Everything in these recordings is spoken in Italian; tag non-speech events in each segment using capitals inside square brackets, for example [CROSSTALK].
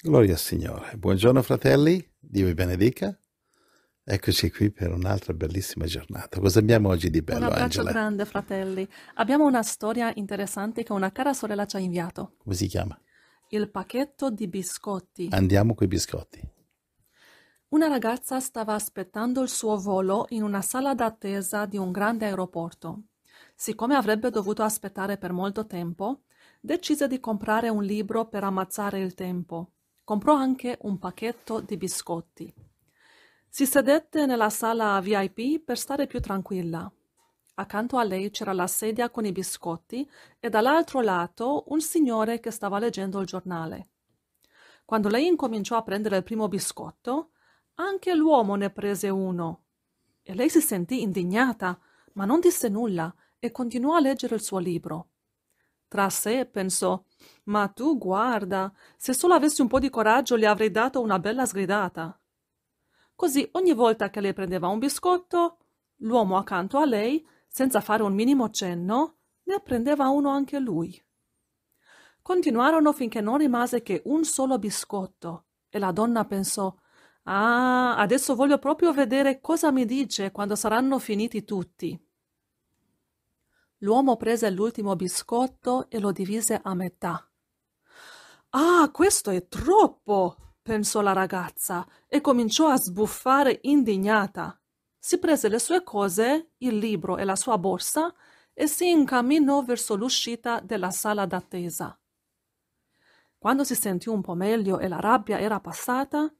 Gloria al Signore. Buongiorno fratelli, Dio vi benedica. Eccoci qui per un'altra bellissima giornata. Cosa abbiamo oggi di bello, Un abbraccio Angela? grande, fratelli. Abbiamo una storia interessante che una cara sorella ci ha inviato. Come si chiama? Il pacchetto di biscotti. Andiamo con i biscotti. Una ragazza stava aspettando il suo volo in una sala d'attesa di un grande aeroporto. Siccome avrebbe dovuto aspettare per molto tempo, decise di comprare un libro per ammazzare il tempo Comprò anche un pacchetto di biscotti. Si sedette nella sala VIP per stare più tranquilla. Accanto a lei c'era la sedia con i biscotti e dall'altro lato un signore che stava leggendo il giornale. Quando lei incominciò a prendere il primo biscotto, anche l'uomo ne prese uno. E lei si sentì indignata, ma non disse nulla e continuò a leggere il suo libro. Tra sé pensò: Ma tu guarda, se solo avessi un po' di coraggio le avrei dato una bella sgridata. Così ogni volta che lei prendeva un biscotto, l'uomo accanto a lei, senza fare un minimo cenno, ne prendeva uno anche lui. Continuarono finché non rimase che un solo biscotto, e la donna pensò Ah, adesso voglio proprio vedere cosa mi dice quando saranno finiti tutti. L'uomo prese l'ultimo biscotto e lo divise a metà. Ah, questo è troppo! pensò la ragazza e cominciò a sbuffare indignata. Si prese le sue cose, il libro e la sua borsa, e si incamminò verso l'uscita della sala d'attesa. Quando si sentì un po' meglio e la rabbia era passata,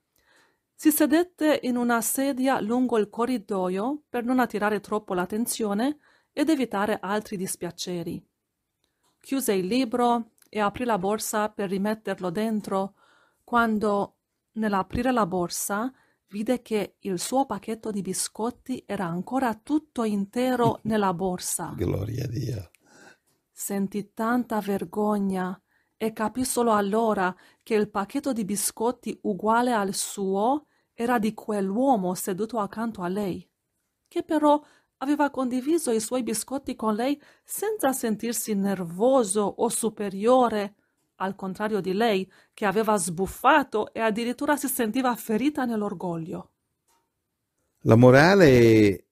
si sedette in una sedia lungo il corridoio per non attirare troppo l'attenzione ed evitare altri dispiaceri. Chiuse il libro e aprì la borsa per rimetterlo dentro quando, nell'aprire la borsa, vide che il suo pacchetto di biscotti era ancora tutto intero [LAUGHS] nella borsa. Gloria a Dio. Sentì tanta vergogna e capì solo allora che il pacchetto di biscotti uguale al suo era di quell'uomo seduto accanto a lei, che però aveva condiviso i suoi biscotti con lei senza sentirsi nervoso o superiore, al contrario di lei, che aveva sbuffato e addirittura si sentiva ferita nell'orgoglio. La morale è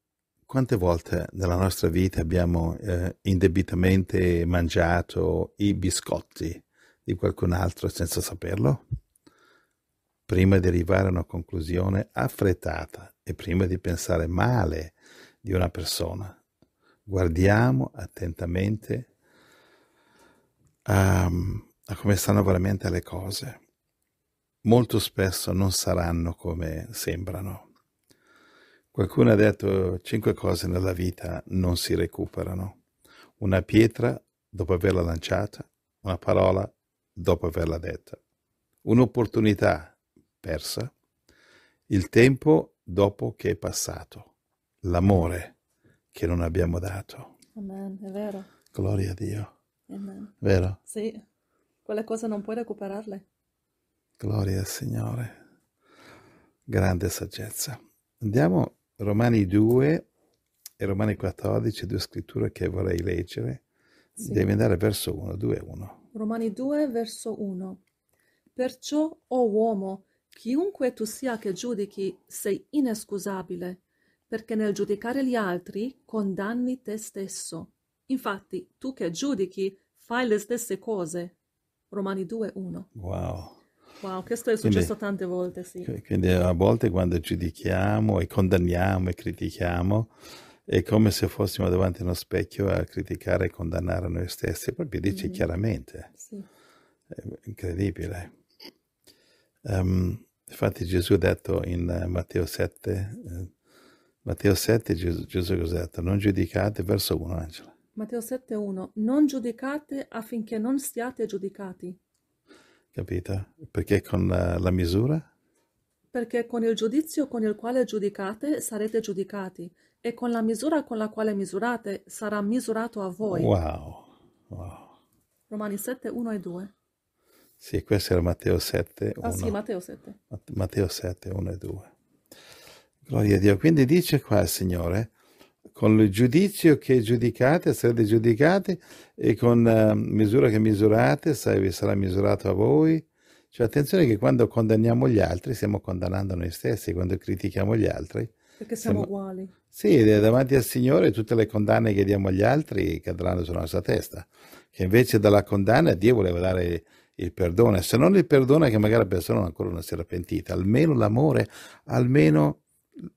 quante volte nella nostra vita abbiamo eh, indebitamente mangiato i biscotti di qualcun altro senza saperlo? Prima di arrivare a una conclusione affrettata e prima di pensare male di una persona. Guardiamo attentamente a, ehm, a come stanno veramente le cose. Molto spesso non saranno come sembrano. Qualcuno ha detto cinque cose nella vita non si recuperano. Una pietra dopo averla lanciata, una parola dopo averla detta, un'opportunità persa, il tempo dopo che è passato l'amore che non abbiamo dato. Amen, è vero. Gloria a Dio. Amen. Vero? Sì, quelle cose non puoi recuperarle. Gloria al Signore. Grande saggezza. Andiamo a Romani 2 e Romani 14, due scritture che vorrei leggere. Sì. Devi andare verso 1, 2, 1. Romani 2, verso 1. Perciò, o oh uomo, chiunque tu sia che giudichi, sei inescusabile perché nel giudicare gli altri condanni te stesso. Infatti, tu che giudichi fai le stesse cose. Romani 2.1. Wow. Wow, questo è successo quindi, tante volte, sì. Quindi a volte quando giudichiamo e condanniamo e critichiamo, è come se fossimo davanti a uno specchio a criticare e condannare noi stessi, proprio dici mm. chiaramente. Sì. incredibile. Um, infatti Gesù ha detto in eh, Matteo 7, Matteo 7 Gesù, Gesù cosa ha detto? Non giudicate, verso 1 Angela. Matteo 7, 1. Non giudicate affinché non siate giudicati. Capito? Perché con la, eh, la, misura? Perché con il giudizio con il quale giudicate sarete giudicati e con la misura con la quale misurate sarà misurato a voi. Wow! wow. Romani 7, 1 e 2. Sì, questo era Matteo 7, 1. Ah sì, Matteo 7. Matteo 7, 1 e 2. Gloria a Dio. Quindi dice qua il Signore, con il giudizio che giudicate sarete giudicati e con la ehm, misura che misurate vi sarà misurato a voi. Cioè attenzione che quando condanniamo gli altri stiamo condannando noi stessi, quando critichiamo gli altri. Perché siamo, siamo... uguali. Sì, davanti al Signore tutte le condanne che diamo agli altri cadranno sulla nostra testa, che invece dalla condanna Dio voleva dare il perdono, se non il perdono è che magari la persona ancora non si era pentita, almeno l'amore, almeno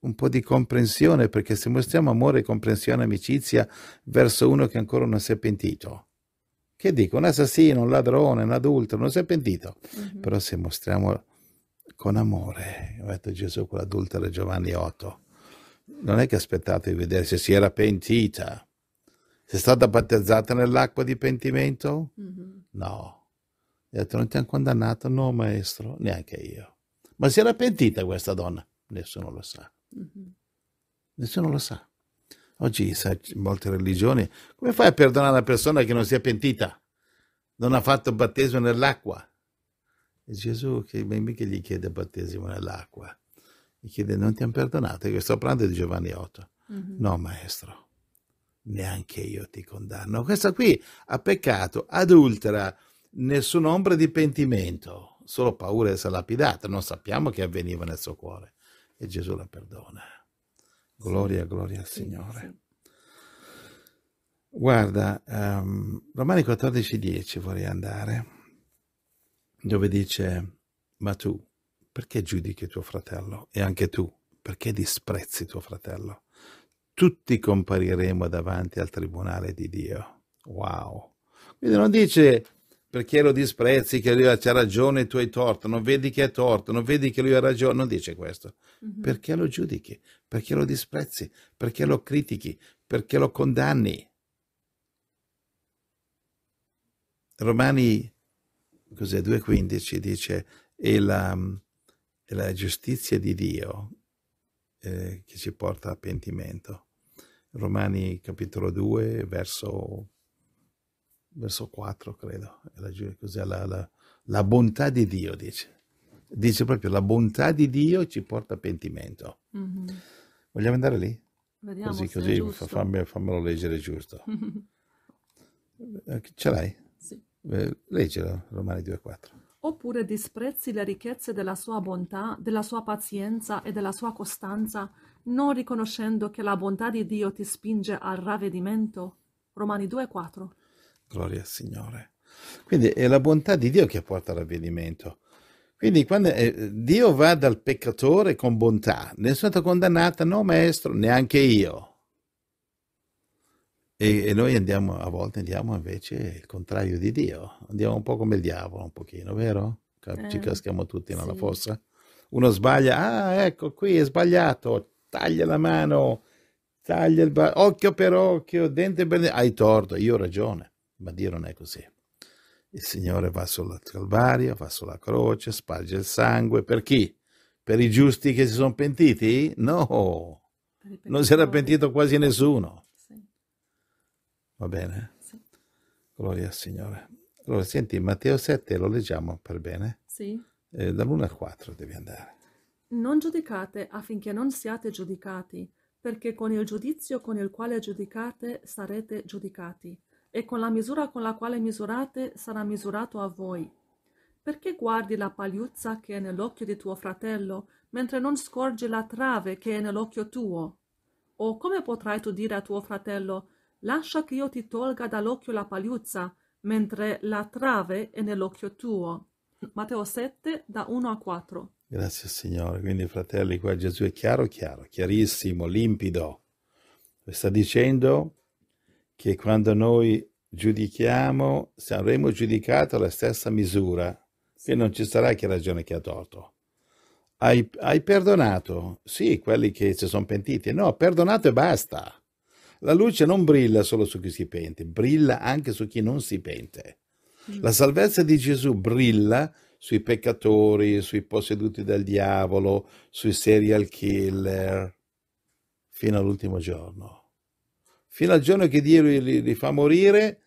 un po' di comprensione, perché se mostriamo amore, comprensione, amicizia verso uno che ancora non si è pentito, che dico, un assassino, un ladrone, un adultero, non si è pentito, mm-hmm. però se mostriamo con amore, ha detto Gesù con l'adultera Giovanni 8, non è che aspettate di vedere se si era pentita, se è stata battezzata nell'acqua di pentimento? Mm-hmm. No. Ha detto, non ti hanno condannato? No, maestro, neanche io. Ma si era pentita questa donna? Nessuno lo sa. Mm-hmm. Nessuno lo sa. Oggi sai, in molte religioni, come fai a perdonare una persona che non si è pentita? Non ha fatto battesimo nell'acqua. E Gesù che mica gli chiede battesimo nell'acqua. Gli chiede, non ti hanno perdonato? Io sto parlando di Giovanni 8. Mm-hmm. No, maestro, neanche io ti condanno. Questa qui ha peccato, adultera, nessun'ombra di pentimento, solo paura di essere lapidata. Non sappiamo che avveniva nel suo cuore e Gesù la perdona. Gloria, sì. gloria al Signore. Sì, Guarda, um, Romani 14,10 vorrei andare, dove dice, ma tu perché giudichi tuo fratello? E anche tu, perché disprezzi tuo fratello? Tutti compariremo davanti al tribunale di Dio. Wow! Quindi non dice perché lo disprezzi, che lui ha ragione e tu hai torto, non vedi che è torto, non vedi che lui ha ragione, non dice questo. Mm-hmm. Perché lo giudichi? Perché lo disprezzi? Perché lo critichi? Perché lo condanni? Romani 2,15 dice, è la, e la, giustizia di Dio eh, che ci porta a pentimento. Romani capitolo 2, verso verso 4 credo, la, la, la, la bontà di Dio dice. Dice proprio la bontà di Dio ci porta a pentimento. Mm-hmm. Vogliamo andare lì? Vediamo così, così fammi, fammelo leggere giusto. [LAUGHS] Eh, ce l'hai? Sì. Eh, leggilo, Romani 2,4. Oppure disprezzi le ricchezze della sua bontà, della sua pazienza e della sua costanza, non riconoscendo che la bontà di Dio ti spinge al ravvedimento? Romani 2,4. Gloria al Signore. Quindi è la bontà di Dio che porta all'avvenimento. Quindi quando eh, Dio va dal peccatore con bontà, ne sono stata condannata, no maestro, neanche io. E, e, noi andiamo, a volte andiamo invece il contrario di Dio, andiamo un po' come il diavolo, un pochino, vero? Ci eh, caschiamo tutti nella sì. fossa. Uno sbaglia, ah ecco qui è sbagliato, taglia la mano, taglia il braccio, occhio per occhio, dente per dente, hai torto, io ho ragione. Ma Dio non è così. Il Signore va sulla Calvario, va sulla croce, sparge il sangue. Per chi? Per i giusti che si sono pentiti? No, non si era pentito quasi nessuno. Va bene? Gloria al Signore. Allora, senti, Matteo 7 lo leggiamo per bene? Sì. Eh, dall'1 al 4 devi andare. Non giudicate affinché non siate giudicati, perché con il giudizio con il quale giudicate sarete giudicati e con la misura con la quale misurate sarà misurato a voi. Perché guardi la pagliuzza che è nell'occhio di tuo fratello, mentre non scorgi la trave che è nell'occhio tuo? O come potrai tu dire a tuo fratello, lascia che io ti tolga dall'occhio la pagliuzza, mentre la trave è nell'occhio tuo? Matteo 7, da 1 a 4. Grazie Signore. Quindi fratelli, qua Gesù è chiaro, chiaro, chiarissimo, limpido. Sta dicendo che quando noi giudichiamo saremo giudicati alla stessa misura e non ci sarà chi ha ragione chi ha torto. Hai, hai perdonato? Sì, quelli che si sono pentiti. No, perdonato e basta. La luce non brilla solo su chi si pente, brilla anche su chi non si pente. Mm. La salvezza di Gesù brilla sui peccatori, sui posseduti del diavolo, sui serial killer, fino all'ultimo giorno. Fino al giorno che Dio li, li, li fa morire,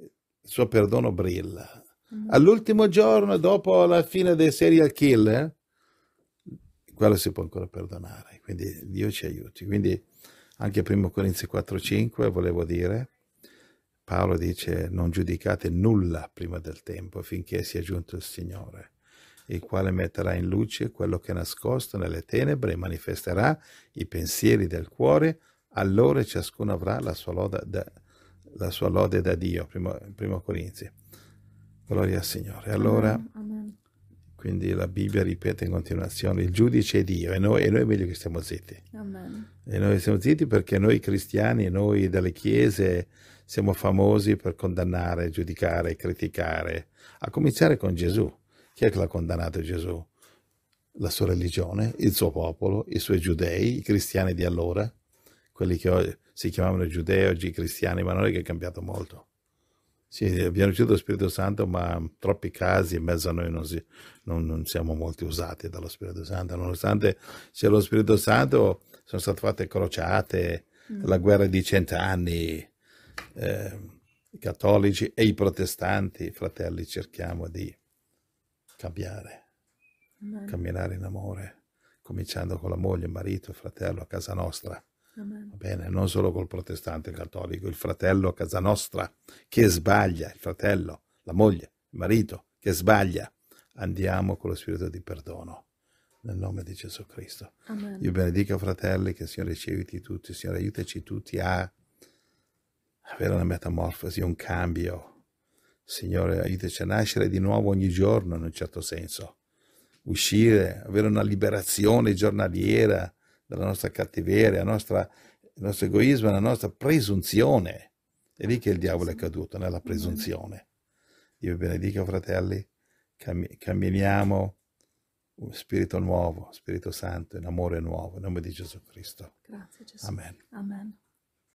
il suo perdono brilla. Mm. All'ultimo giorno, dopo la fine del serial killer, eh, quello si può ancora perdonare. Quindi Dio ci aiuti. Quindi anche primo Corinzi 4:5 volevo dire, Paolo dice non giudicate nulla prima del tempo finché sia giunto il Signore, il quale metterà in luce quello che è nascosto nelle tenebre e manifesterà i pensieri del cuore allora ciascuno avrà la sua, loda da, la sua lode da Dio, primo, primo Corinzi. Gloria al Signore. Allora, Amen. Amen. quindi la Bibbia ripete in continuazione, il giudice è Dio e noi, e noi è meglio che stiamo zitti. Amen. E noi stiamo zitti perché noi cristiani, noi dalle chiese siamo famosi per condannare, giudicare, criticare, a cominciare con Gesù. Chi è che l'ha condannato Gesù? La sua religione, il suo popolo, i suoi giudei, i cristiani di allora quelli che si chiamavano giudei, oggi cristiani, ma non è che è cambiato molto. Sì, abbiamo ricevuto lo Spirito Santo, ma troppi casi in mezzo a noi non, si, non, non siamo molti usati dallo Spirito Santo. Nonostante c'è lo Spirito Santo, sono state fatte crociate, mm. la guerra di cent'anni, eh, i cattolici e i protestanti, fratelli, cerchiamo di cambiare, mm. camminare in amore, cominciando con la moglie, il marito, il fratello a casa nostra. Va bene, non solo col protestante cattolico, il fratello a casa nostra che sbaglia, il fratello, la moglie, il marito che sbaglia. Andiamo con lo spirito di perdono. Nel nome di Gesù Cristo. Amen. Io benedico fratelli che il Signore riceviti tutti, Signore aiutaci tutti a avere una metamorfosi, un cambio. Signore aiutaci a nascere di nuovo ogni giorno in un certo senso. Uscire, avere una liberazione giornaliera dalla nostra cattiveria, nostra, il nostro egoismo, la nostra presunzione. È lì che il diavolo è caduto, nella mm-hmm. presunzione. Dio vi benedica, fratelli, cammi- camminiamo un uh, spirito nuovo, Spirito Santo, in amore nuovo, in nome di Gesù Cristo. Grazie Gesù. Amen. Amen.